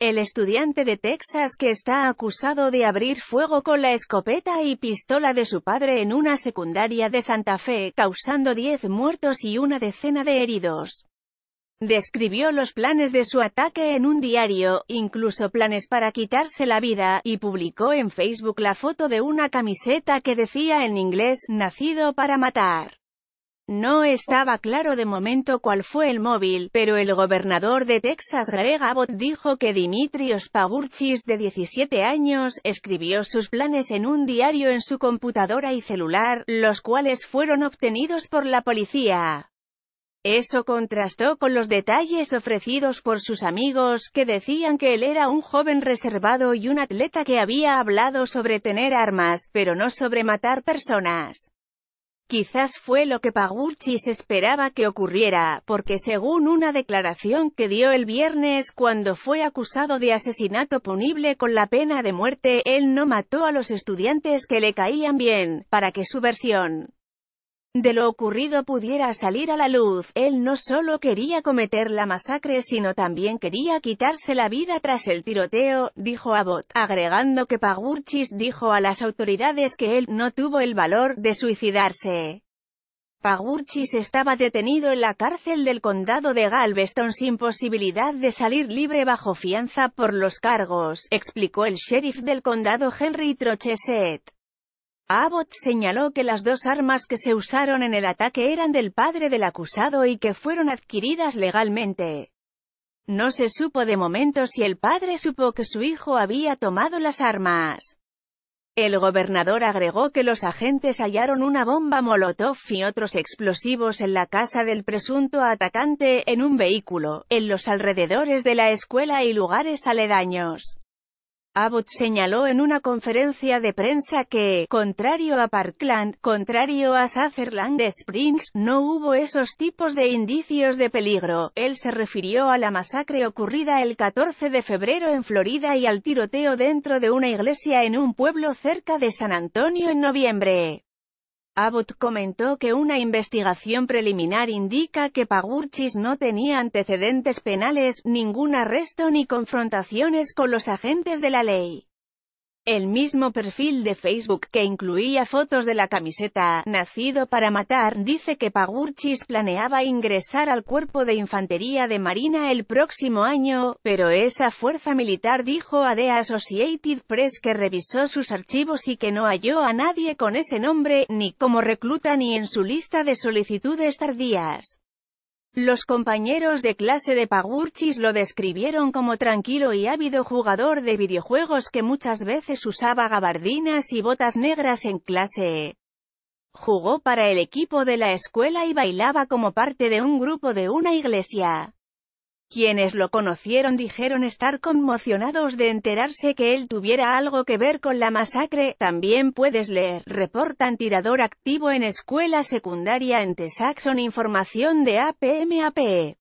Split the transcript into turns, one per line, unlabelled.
El estudiante de Texas que está acusado de abrir fuego con la escopeta y pistola de su padre en una secundaria de Santa Fe, causando 10 muertos y una decena de heridos. Describió los planes de su ataque en un diario, incluso planes para quitarse la vida, y publicó en Facebook la foto de una camiseta que decía en inglés, nacido para matar. No estaba claro de momento cuál fue el móvil, pero el gobernador de Texas Greg Abbott dijo que Dimitrios Paburchis, de 17 años, escribió sus planes en un diario en su computadora y celular, los cuales fueron obtenidos por la policía. Eso contrastó con los detalles ofrecidos por sus amigos, que decían que él era un joven reservado y un atleta que había hablado sobre tener armas, pero no sobre matar personas. Quizás fue lo que Paguchis esperaba que ocurriera, porque según una declaración que dio el viernes cuando fue acusado de asesinato punible con la pena de muerte, él no mató a los estudiantes que le caían bien, para que su versión de lo ocurrido pudiera salir a la luz, él no solo quería cometer la masacre sino también quería quitarse la vida tras el tiroteo, dijo Abbott, agregando que Pagurchis dijo a las autoridades que él no tuvo el valor de suicidarse. Pagurchis estaba detenido en la cárcel del condado de Galveston sin posibilidad de salir libre bajo fianza por los cargos, explicó el sheriff del condado Henry Trocheset. Abbott señaló que las dos armas que se usaron en el ataque eran del padre del acusado y que fueron adquiridas legalmente. No se supo de momento si el padre supo que su hijo había tomado las armas. El gobernador agregó que los agentes hallaron una bomba Molotov y otros explosivos en la casa del presunto atacante, en un vehículo, en los alrededores de la escuela y lugares aledaños. Abbott señaló en una conferencia de prensa que, contrario a Parkland, contrario a Sutherland Springs, no hubo esos tipos de indicios de peligro. Él se refirió a la masacre ocurrida el 14 de febrero en Florida y al tiroteo dentro de una iglesia en un pueblo cerca de San Antonio en noviembre. Abbott comentó que una investigación preliminar indica que Pagurchis no tenía antecedentes penales, ningún arresto ni confrontaciones con los agentes de la ley el mismo perfil de Facebook que incluía fotos de la camiseta Nacido para matar, dice que Pagurchis planeaba ingresar al cuerpo de infantería de Marina el próximo año, pero esa fuerza militar dijo a The Associated Press que revisó sus archivos y que no halló a nadie con ese nombre, ni como recluta ni en su lista de solicitudes tardías. Los compañeros de clase de Pagurchis lo describieron como tranquilo y ávido jugador de videojuegos que muchas veces usaba gabardinas y botas negras en clase. Jugó para el equipo de la escuela y bailaba como parte de un grupo de una iglesia. Quienes lo conocieron dijeron estar conmocionados de enterarse que él tuviera algo que ver con la masacre. También puedes leer, reportan tirador activo en escuela secundaria en Texaxon información de APMAPE.